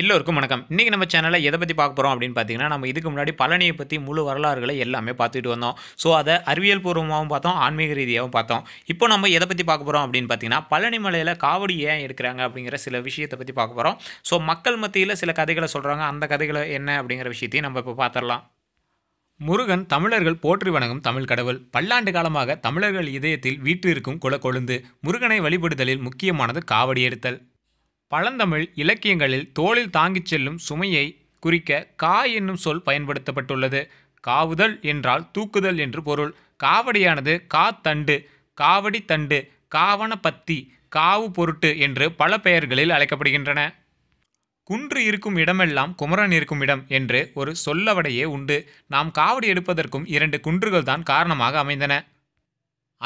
எல்லோருக்கும் வணக்கம் இன்றைக்கி நம்ம சேனலில் எதை பற்றி பார்க்க போகிறோம் அப்படின்னு பார்த்தீங்கன்னா நம்ம இதுக்கு முன்னாடி பழனியை பற்றி முழு வரலாறுகளை எல்லாமே பார்த்துட்டு வந்தோம் ஸோ அதை அறிவியல் பூர்வமாகவும் பார்த்தோம் ஆன்மீக ரீதியாகவும் பார்த்தோம் இப்போ நம்ம எதை பற்றி பார்க்க போகிறோம் அப்படின்னு பார்த்தீங்கன்னா பழனி மலையில் காவடி ஏன் எடுக்கிறாங்க அப்படிங்கிற சில விஷயத்தை பற்றி பார்க்க போகிறோம் ஸோ மக்கள் மத்தியில் சில கதைகளை சொல்கிறாங்க அந்த கதைகளை என்ன அப்படிங்கிற விஷயத்தையும் நம்ம இப்போ பார்த்துடலாம் முருகன் தமிழர்கள் போற்றி வணங்கும் தமிழ் கடவுள் பல்லாண்டு காலமாக தமிழர்கள் இதயத்தில் வீற்றிருக்கும் கொழுந்து முருகனை வழிபடுதலில் முக்கியமானது காவடி எடுத்தல் பழந்தமிழ் இலக்கியங்களில் தோளில் தாங்கிச் செல்லும் சுமையை குறிக்க கா என்னும் சொல் பயன்படுத்தப்பட்டுள்ளது காவுதல் என்றால் தூக்குதல் என்று பொருள் காவடியானது கா தண்டு காவடி தண்டு காவண பத்தி காவு பொருட்டு என்று பல பெயர்களில் அழைக்கப்படுகின்றன குன்று இருக்கும் இடமெல்லாம் குமரன் இருக்கும் இடம் என்று ஒரு சொல்லவடையே உண்டு நாம் காவடி எடுப்பதற்கும் இரண்டு குன்றுகள்தான் காரணமாக அமைந்தன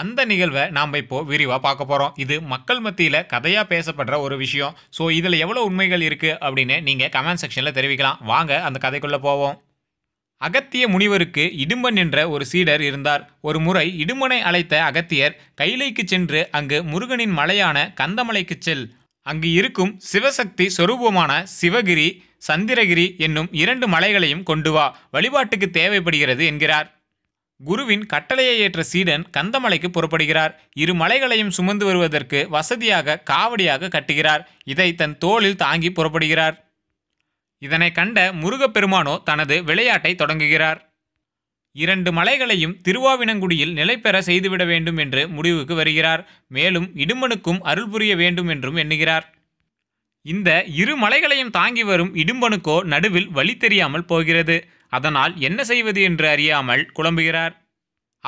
அந்த நிகழ்வை நாம் இப்போ விரிவாக பார்க்க போகிறோம் இது மக்கள் மத்தியில் கதையாக பேசப்படுற ஒரு விஷயம் ஸோ இதில் எவ்வளோ உண்மைகள் இருக்குது அப்படின்னு நீங்கள் கமெண்ட் செக்ஷனில் தெரிவிக்கலாம் வாங்க அந்த கதைக்குள்ளே போவோம் அகத்திய முனிவருக்கு இடும்பன் என்ற ஒரு சீடர் இருந்தார் ஒரு முறை இடும்பனை அழைத்த அகத்தியர் கைலைக்கு சென்று அங்கு முருகனின் மலையான கந்தமலைக்கு செல் அங்கு இருக்கும் சிவசக்தி சொரூபமான சிவகிரி சந்திரகிரி என்னும் இரண்டு மலைகளையும் கொண்டு வா வழிபாட்டுக்கு தேவைப்படுகிறது என்கிறார் குருவின் கட்டளையை ஏற்ற சீடன் கந்தமலைக்கு புறப்படுகிறார் இரு மலைகளையும் சுமந்து வருவதற்கு வசதியாக காவடியாக கட்டுகிறார் இதை தன் தோளில் தாங்கி புறப்படுகிறார் இதனை கண்ட முருகப்பெருமானோ தனது விளையாட்டை தொடங்குகிறார் இரண்டு மலைகளையும் திருவாவினங்குடியில் நிலை பெற செய்துவிட வேண்டும் என்று முடிவுக்கு வருகிறார் மேலும் இடும்பனுக்கும் அருள் புரிய வேண்டும் என்றும் எண்ணுகிறார் இந்த இரு மலைகளையும் தாங்கி வரும் இடும்பனுக்கோ நடுவில் வழி தெரியாமல் போகிறது அதனால் என்ன செய்வது என்று அறியாமல் குழம்புகிறார்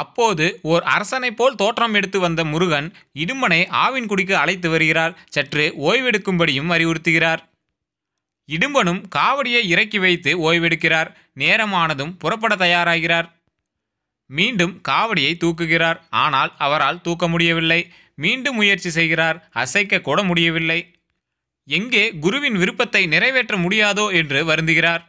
அப்போது ஓர் அரசனைப் போல் தோற்றம் எடுத்து வந்த முருகன் இடுமனை ஆவின் குடிக்கு அழைத்து வருகிறார் சற்று ஓய்வெடுக்கும்படியும் அறிவுறுத்துகிறார் இடும்பனும் காவடியை இறக்கி வைத்து ஓய்வெடுக்கிறார் நேரமானதும் புறப்பட தயாராகிறார் மீண்டும் காவடியை தூக்குகிறார் ஆனால் அவரால் தூக்க முடியவில்லை மீண்டும் முயற்சி செய்கிறார் அசைக்க கூட முடியவில்லை எங்கே குருவின் விருப்பத்தை நிறைவேற்ற முடியாதோ என்று வருந்துகிறார்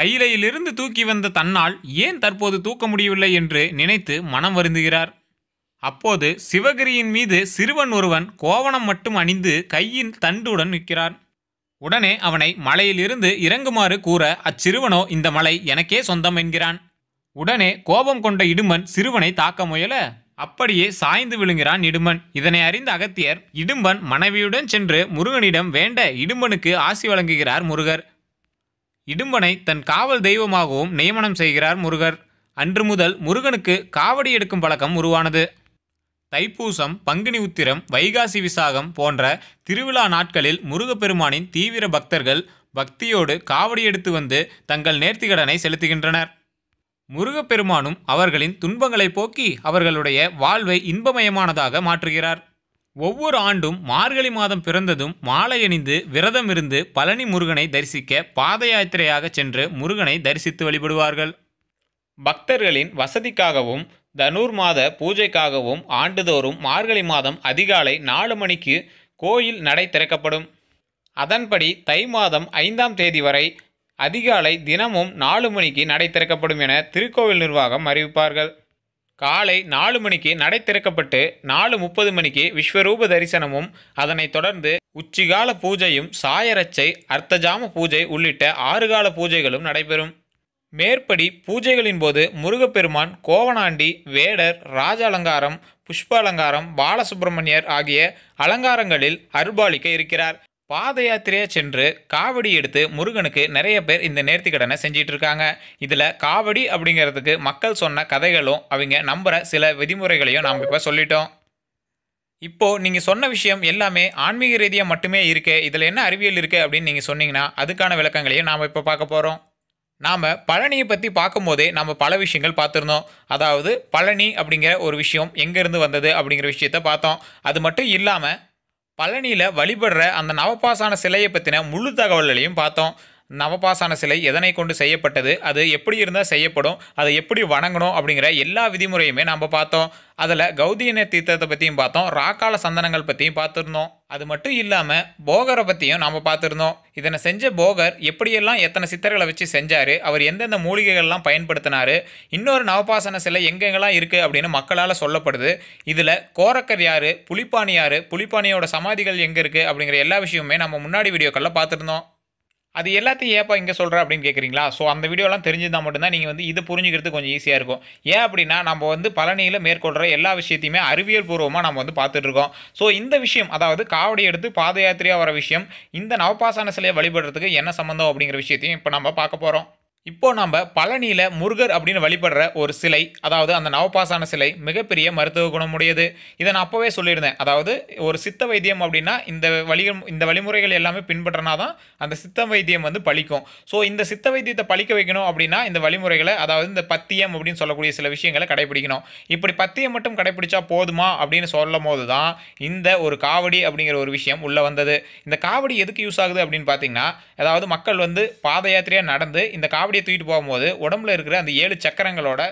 கையிலையிலிருந்து தூக்கி வந்த தன்னால் ஏன் தற்போது தூக்க முடியவில்லை என்று நினைத்து மனம் வருந்துகிறார் அப்போது சிவகிரியின் மீது சிறுவன் ஒருவன் கோவணம் மட்டும் அணிந்து கையின் தண்டுடன் நிற்கிறான் உடனே அவனை மலையிலிருந்து இறங்குமாறு கூற அச்சிறுவனோ இந்த மலை எனக்கே சொந்தம் என்கிறான் உடனே கோபம் கொண்ட இடுமன் சிறுவனை தாக்க முயல அப்படியே சாய்ந்து விழுங்கிறான் இடுமன் இதனை அறிந்த அகத்தியர் இடும்பன் மனைவியுடன் சென்று முருகனிடம் வேண்ட இடும்பனுக்கு ஆசி வழங்குகிறார் முருகர் இடும்பனை தன் காவல் தெய்வமாகவும் நியமனம் செய்கிறார் முருகர் அன்று முதல் முருகனுக்கு காவடி எடுக்கும் பழக்கம் உருவானது தைப்பூசம் பங்குனி உத்திரம் வைகாசி விசாகம் போன்ற திருவிழா நாட்களில் முருகப்பெருமானின் தீவிர பக்தர்கள் பக்தியோடு காவடி எடுத்து வந்து தங்கள் நேர்த்திகடனை செலுத்துகின்றனர் முருகப்பெருமானும் அவர்களின் துன்பங்களை போக்கி அவர்களுடைய வாழ்வை இன்பமயமானதாக மாற்றுகிறார் ஒவ்வொரு ஆண்டும் மார்கழி மாதம் பிறந்ததும் மாலை அணிந்து விரதம் இருந்து பழனி முருகனை தரிசிக்க பாத யாத்திரையாக சென்று முருகனை தரிசித்து வழிபடுவார்கள் பக்தர்களின் வசதிக்காகவும் தனுர் மாத பூஜைக்காகவும் ஆண்டுதோறும் மார்கழி மாதம் அதிகாலை நாலு மணிக்கு கோயில் நடை திறக்கப்படும் அதன்படி தை மாதம் ஐந்தாம் தேதி வரை அதிகாலை தினமும் நாலு மணிக்கு நடை திறக்கப்படும் என திருக்கோவில் நிர்வாகம் அறிவிப்பார்கள் காலை நாலு மணிக்கு நடை திறக்கப்பட்டு நாலு முப்பது மணிக்கு விஸ்வரூப தரிசனமும் அதனைத் தொடர்ந்து உச்சிகால பூஜையும் சாயரச்சை அர்த்தஜாம பூஜை உள்ளிட்ட ஆறுகால பூஜைகளும் நடைபெறும் மேற்படி பூஜைகளின் போது முருகப்பெருமான் கோவனாண்டி வேடர் ராஜ அலங்காரம் புஷ்ப அலங்காரம் பாலசுப்பிரமணியர் ஆகிய அலங்காரங்களில் அருள்பாலிக்க இருக்கிறார் பாத சென்று காவடி எடுத்து முருகனுக்கு நிறைய பேர் இந்த நேர்த்திக்கடனை செஞ்சிட்டு இருக்காங்க இதில் காவடி அப்படிங்கிறதுக்கு மக்கள் சொன்ன கதைகளும் அவங்க நம்புகிற சில விதிமுறைகளையும் நாம் இப்போ சொல்லிட்டோம் இப்போ நீங்கள் சொன்ன விஷயம் எல்லாமே ஆன்மீக ரீதியாக மட்டுமே இருக்குது இதில் என்ன அறிவியல் இருக்குது அப்படின்னு நீங்கள் சொன்னீங்கன்னா அதுக்கான விளக்கங்களையும் நாம் இப்போ பார்க்க போகிறோம் நாம் பழனியை பற்றி பார்க்கும்போதே நம்ம பல விஷயங்கள் பார்த்துருந்தோம் அதாவது பழனி அப்படிங்கிற ஒரு விஷயம் எங்கேருந்து வந்தது அப்படிங்கிற விஷயத்த பார்த்தோம் அது மட்டும் இல்லாமல் பழனியில் வழிபடுற அந்த நவபாசான சிலையை பற்றின முழு தகவல்களையும் பார்த்தோம் நவபாசன சிலை எதனை கொண்டு செய்யப்பட்டது அது எப்படி இருந்தால் செய்யப்படும் அதை எப்படி வணங்கணும் அப்படிங்கிற எல்லா விதிமுறையுமே நம்ம பார்த்தோம் அதில் கௌதியன தீர்த்தத்தை பற்றியும் பார்த்தோம் ராக்கால சந்தனங்கள் பற்றியும் பார்த்துருந்தோம் அது மட்டும் இல்லாமல் போகரை பற்றியும் நாம் பார்த்துருந்தோம் இதனை செஞ்ச போகர் எப்படியெல்லாம் எத்தனை சித்தர்களை வச்சு செஞ்சார் அவர் எந்தெந்த மூலிகைகள்லாம் பயன்படுத்தினார் இன்னொரு நவபாசன சிலை எங்கெங்கெல்லாம் இருக்குது அப்படின்னு மக்களால் சொல்லப்படுது இதில் கோரக்கர் யார் புலிப்பாணி யார் புலிப்பாணியோட சமாதிகள் எங்கே இருக்குது அப்படிங்கிற எல்லா விஷயமுமே நம்ம முன்னாடி வீடியோக்களில் பார்த்துருந்தோம் அது எல்லாத்தையும் ஏப்பா இங்கே சொல்கிற அப்படின்னு கேட்குறீங்களா ஸோ அந்த வீடியோலாம் தெரிஞ்சிருந்தால் மட்டும்தான் நீங்கள் வந்து இது புரிஞ்சுக்கிறது கொஞ்சம் ஈஸியாக இருக்கும் ஏன் அப்படின்னா நம்ம வந்து பழனியில் மேற்கொள்கிற எல்லா விஷயத்தையுமே அறிவியல் பூர்வமாக நம்ம வந்து பார்த்துட்ருக்கோம் ஸோ இந்த விஷயம் அதாவது காவடி எடுத்து பாத யாத்திரையாக வர விஷயம் இந்த நவபாசான சிலையை வழிபடுறதுக்கு என்ன சம்மந்தம் அப்படிங்கிற விஷயத்தையும் இப்போ நம்ம பார்க்க போகிறோம் இப்போ நம்ம பழனியில் முருகர் அப்படின்னு வழிபடுற ஒரு சிலை அதாவது அந்த நவபாசான சிலை மிகப்பெரிய மருத்துவ குணமுடையது இதை நான் அப்போவே சொல்லியிருந்தேன் அதாவது ஒரு சித்த வைத்தியம் அப்படின்னா இந்த வழி இந்த வழிமுறைகள் எல்லாமே பின்பற்றினா தான் அந்த சித்த வைத்தியம் வந்து பழிக்கும் ஸோ இந்த சித்த வைத்தியத்தை பழிக்க வைக்கணும் அப்படின்னா இந்த வழிமுறைகளை அதாவது இந்த பத்தியம் அப்படின்னு சொல்லக்கூடிய சில விஷயங்களை கடைபிடிக்கணும் இப்படி பத்தியம் மட்டும் கடைபிடிச்சா போதுமா அப்படின்னு சொல்லும் போது தான் இந்த ஒரு காவடி அப்படிங்கிற ஒரு விஷயம் உள்ளே வந்தது இந்த காவடி எதுக்கு யூஸ் ஆகுது அப்படின்னு பார்த்தீங்கன்னா அதாவது மக்கள் வந்து பாத நடந்து இந்த காவடி காவடியை தூக்கிட்டு போகும்போது உடம்புல இருக்கிற அந்த ஏழு சக்கரங்களோட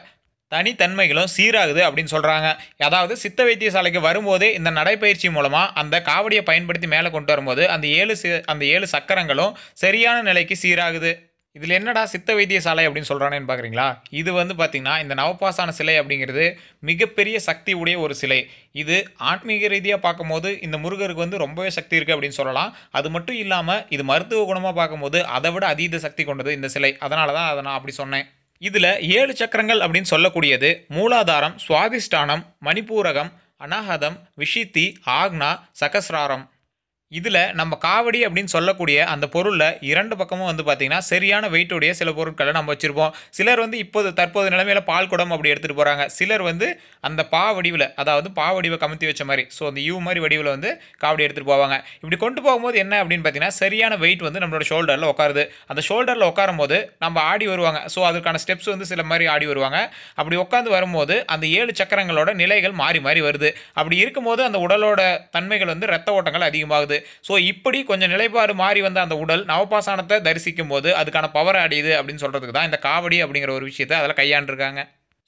தனித்தன்மைகளும் சீராகுது அப்படின்னு சொல்கிறாங்க அதாவது சித்த வைத்தியசாலைக்கு வரும்போது இந்த நடைப்பயிற்சி மூலமாக அந்த காவடியை பயன்படுத்தி மேலே கொண்டு வரும்போது அந்த ஏழு அந்த ஏழு சக்கரங்களும் சரியான நிலைக்கு சீராகுது இதில் என்னடா சித்த வைத்திய சாலை அப்படின்னு சொல்கிறானேன்னு பார்க்குறீங்களா இது வந்து பார்த்திங்கன்னா இந்த நவபாசான சிலை அப்படிங்கிறது மிகப்பெரிய சக்தி உடைய ஒரு சிலை இது ஆன்மீக ரீதியாக பார்க்கும்போது இந்த முருகருக்கு வந்து ரொம்பவே சக்தி இருக்குது அப்படின்னு சொல்லலாம் அது மட்டும் இல்லாமல் இது மருத்துவ குணமாக பார்க்கும்போது அதை விட அதீத சக்தி கொண்டது இந்த சிலை அதனால தான் அதை நான் அப்படி சொன்னேன் இதில் ஏழு சக்கரங்கள் அப்படின்னு சொல்லக்கூடியது மூலாதாரம் சுவாதிஷ்டானம் மணிப்பூரகம் அனாஹதம் விஷித்தி ஆக்னா சகசிராரம் இதில் நம்ம காவடி அப்படின்னு சொல்லக்கூடிய அந்த பொருளில் இரண்டு பக்கமும் வந்து பார்த்திங்கன்னா சரியான வெயிட்டுடைய சில பொருட்களை நம்ம வச்சுருப்போம் சிலர் வந்து இப்போது தற்போது நிலைமையில் பால் குடம் அப்படி எடுத்துகிட்டு போகிறாங்க சிலர் வந்து அந்த பா வடிவில் அதாவது பா வடிவை கமுத்தி வச்ச மாதிரி ஸோ அந்த யூ மாதிரி வடிவில் வந்து காவடி எடுத்துகிட்டு போவாங்க இப்படி கொண்டு போகும்போது என்ன அப்படின்னு பார்த்திங்கன்னா சரியான வெயிட் வந்து நம்மளோட ஷோல்டரில் உட்காருது அந்த ஷோல்டரில் உட்காரும் போது நம்ம ஆடி வருவாங்க ஸோ அதுக்கான ஸ்டெப்ஸ் வந்து சில மாதிரி ஆடி வருவாங்க அப்படி உட்காந்து வரும்போது அந்த ஏழு சக்கரங்களோட நிலைகள் மாறி மாறி வருது அப்படி இருக்கும்போது அந்த உடலோட தன்மைகள் வந்து ரத்த ஓட்டங்கள் அதிகமாகுது ஸோ இப்படி கொஞ்சம் நிலைப்பாடு மாறி வந்த அந்த உடல் நவபாசானத்தை தரிசிக்கும் போது அதுக்கான பவர் அடையுது அப்படின்னு சொல்கிறதுக்கு தான் இந்த காவடி அப்படிங்கிற ஒரு விஷயத்தை அதில் கையாண்டுருக்காங்க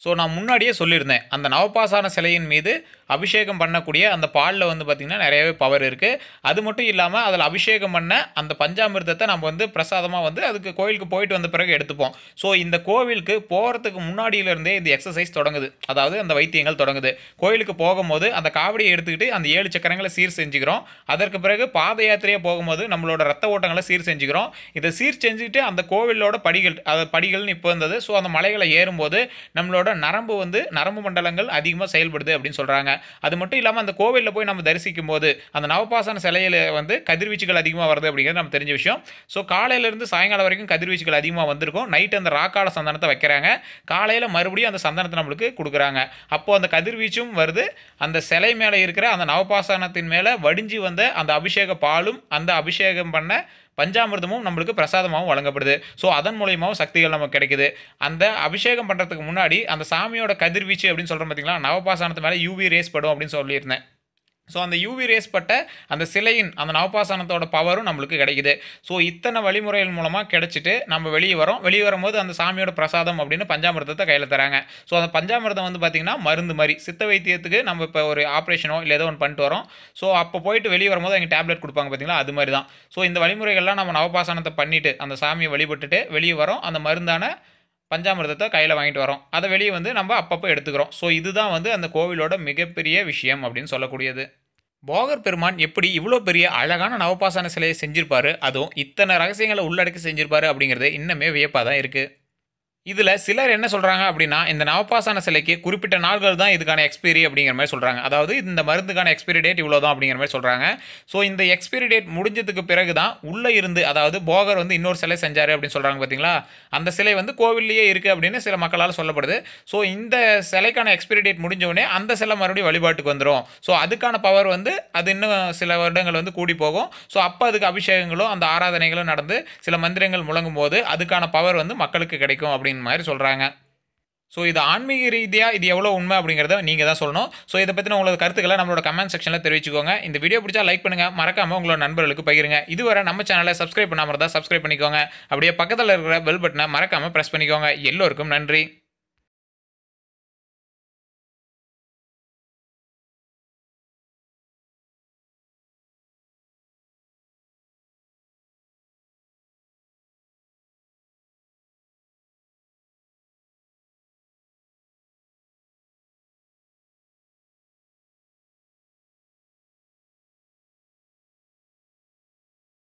ஸோ நான் முன்னாடியே சொல்லியிருந்தேன் அந்த நவபாசான சிலையின் மீது அபிஷேகம் பண்ணக்கூடிய அந்த பாலில் வந்து பார்த்திங்கன்னா நிறையவே பவர் இருக்குது அது மட்டும் இல்லாமல் அதில் அபிஷேகம் பண்ண அந்த பஞ்சாமிர்தத்தை நம்ம வந்து பிரசாதமாக வந்து அதுக்கு கோயிலுக்கு போயிட்டு வந்த பிறகு எடுத்துப்போம் ஸோ இந்த கோவிலுக்கு போகிறதுக்கு முன்னாடியிலேருந்தே இந்த எக்ஸசைஸ் தொடங்குது அதாவது அந்த வைத்தியங்கள் தொடங்குது கோயிலுக்கு போகும்போது அந்த காவடியை எடுத்துக்கிட்டு அந்த ஏழு சக்கரங்களை சீர் செஞ்சுக்கிறோம் அதற்கு பிறகு பாத யாத்திரையாக போகும்போது நம்மளோட ரத்த ஓட்டங்களை சீர் செஞ்சுக்கிறோம் இதை சீர் செஞ்சுக்கிட்டு அந்த கோவிலோட படிகள் அது படிகள்னு இப்போ இருந்தது ஸோ அந்த மலைகளை ஏறும்போது நம்மளோட நம்மளோட நரம்பு வந்து நரம்பு மண்டலங்கள் அதிகமாக செயல்படுது அப்படின்னு சொல்கிறாங்க அது மட்டும் இல்லாமல் அந்த கோவிலில் போய் நம்ம தரிசிக்கும் போது அந்த நவபாசன சிலையில் வந்து கதிர்வீச்சுகள் அதிகமாக வருது அப்படிங்கிறது நம்ம தெரிஞ்ச விஷயம் ஸோ காலையிலேருந்து சாயங்காலம் வரைக்கும் கதிர்வீச்சுகள் அதிகமாக வந்திருக்கும் நைட் அந்த ராக்கால சந்தனத்தை வைக்கிறாங்க காலையில் மறுபடியும் அந்த சந்தனத்தை நம்மளுக்கு கொடுக்குறாங்க அப்போது அந்த கதிர்வீச்சும் வருது அந்த சிலை மேலே இருக்கிற அந்த நவபாசனத்தின் மேலே வடிஞ்சு வந்த அந்த அபிஷேக பாலும் அந்த அபிஷேகம் பண்ண பஞ்சாமிர்தமும் நம்மளுக்கு பிரசாதமாகவும் வழங்கப்படுது ஸோ அதன் மூலயமாவும் சக்திகள் நமக்கு கிடைக்குது அந்த அபிஷேகம் பண்ணுறதுக்கு முன்னாடி அந்த சாமியோட கதிர்வீச்சு அப்படின்னு சொல்கிறோம் பார்த்தீங்கன்னா நவபாசனத்து மேலே யூவி ரேஸ் படும் அப்படின்னு சொல்லியிருந்தேன் ஸோ அந்த யூவி ரேஸ் பட்ட அந்த சிலையின் அந்த நவபாசனத்தோட பவரும் நம்மளுக்கு கிடைக்குது ஸோ இத்தனை வழிமுறைகள் மூலமாக கிடைச்சிட்டு நம்ம வெளியே வரோம் வெளியே வரும்போது அந்த சாமியோட பிரசாதம் அப்படின்னு பஞ்சாமிரதத்தை கையில் தராங்க ஸோ அந்த பஞ்சாமிரதம் வந்து பார்த்திங்கன்னா மருந்து மாதிரி சித்த வைத்தியத்துக்கு நம்ம இப்போ ஒரு ஆப்ரேஷனோ இல்லை ஏதோ ஒன்று பண்ணிட்டு வரோம் ஸோ அப்போ போயிட்டு வெளியே வரும்போது அவங்க டேப்லெட் கொடுப்பாங்க பார்த்திங்களா அது மாதிரி தான் ஸோ இந்த வழிமுறைகள்லாம் நம்ம நவபாசனத்தை பண்ணிவிட்டு அந்த சாமியை வழிபட்டுட்டு வெளியே வரோம் அந்த மருந்தான பஞ்சாமிரதத்தை கையில் வாங்கிட்டு வரோம் அதை வெளியே வந்து நம்ம அப்பப்போ எடுத்துக்கிறோம் ஸோ இதுதான் வந்து அந்த கோவிலோட மிகப்பெரிய விஷயம் அப்படின்னு சொல்லக்கூடியது போகர் பெருமான் எப்படி இவ்வளோ பெரிய அழகான நவபாசன சிலையை செஞ்சிருப்பாரு அதுவும் இத்தனை ரகசியங்களை உள்ளடக்கி செஞ்சிருப்பாரு அப்படிங்கிறது இன்னமே வியப்பாக தான் இருக்குது இதில் சிலர் என்ன சொல்கிறாங்க அப்படின்னா இந்த நவப்பாசான சிலைக்கு குறிப்பிட்ட நாள்கள் தான் இதுக்கான எக்ஸ்பீரி அப்படிங்கிற மாதிரி சொல்கிறாங்க அதாவது இந்த மருந்துக்கான எக்ஸ்பீரி டேட் இவ்வளோ தான் அப்படிங்கிற மாதிரி சொல்கிறாங்க ஸோ இந்த எக்ஸ்பீரி டேட் முடிஞ்சதுக்கு பிறகு தான் உள்ளே இருந்து அதாவது போகர் வந்து இன்னொரு சிலை செஞ்சார் அப்படின்னு சொல்கிறாங்க பார்த்தீங்களா அந்த சிலை வந்து கோவில்லையே இருக்குது அப்படின்னு சில மக்களால் சொல்லப்படுது ஸோ இந்த சிலைக்கான எக்ஸ்பீரி டேட் முடிஞ்சவுடனே அந்த சிலை மறுபடியும் வழிபாட்டுக்கு வந்துடும் ஸோ அதுக்கான பவர் வந்து அது இன்னும் சில வருடங்கள் வந்து கூடி போகும் ஸோ அப்போ அதுக்கு அபிஷேகங்களும் அந்த ஆராதனைகளும் நடந்து சில மந்திரங்கள் முழங்கும் போது அதுக்கான பவர் வந்து மக்களுக்கு கிடைக்கும் அப்படின்னு அப்படின்னு மாதிரி சொல்கிறாங்க ஸோ இது ஆன்மீக ரீதியாக இது எவ்வளோ உண்மை அப்படிங்கிறத நீங்கள் தான் சொல்லணும் ஸோ இதை பற்றின உங்களோட கருத்துக்களை நம்மளோட கமெண்ட் செக்ஷனில் தெரிவிச்சுக்கோங்க இந்த வீடியோ பிடிச்சா லைக் பண்ணுங்கள் மறக்காமல் உங்களோட நண்பர்களுக்கு பகிருங்க இதுவரை நம்ம சேனலை சப்ஸ்கிரைப் பண்ணாமல் இருந்தால் சப்ஸ்கிரைப் பண்ணிக்கோங்க அப்படியே பக்கத்தில் இருக்கிற பெல் பட்டனை மறக்காமல் ப்ரெஸ் பண்ணிக்கோங்க எல்லோருக்கும் நன்றி